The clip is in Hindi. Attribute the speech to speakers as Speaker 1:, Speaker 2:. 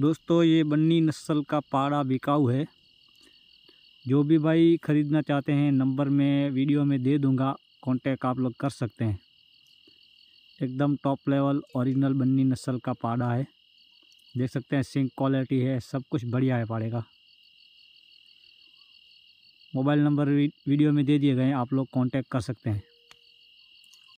Speaker 1: दोस्तों ये बन्नी नस्ल का पाड़ा बिकाऊ है जो भी भाई ख़रीदना चाहते हैं नंबर में वीडियो में दे दूंगा कांटेक्ट आप लोग कर सकते हैं एकदम टॉप लेवल ओरिजिनल बन्नी नस्ल का पाड़ा है देख सकते हैं सिंक क्वालिटी है सब कुछ बढ़िया है पाड़े का मोबाइल नंबर वीडियो में दे दिए गए आप लोग कांटेक्ट कर सकते हैं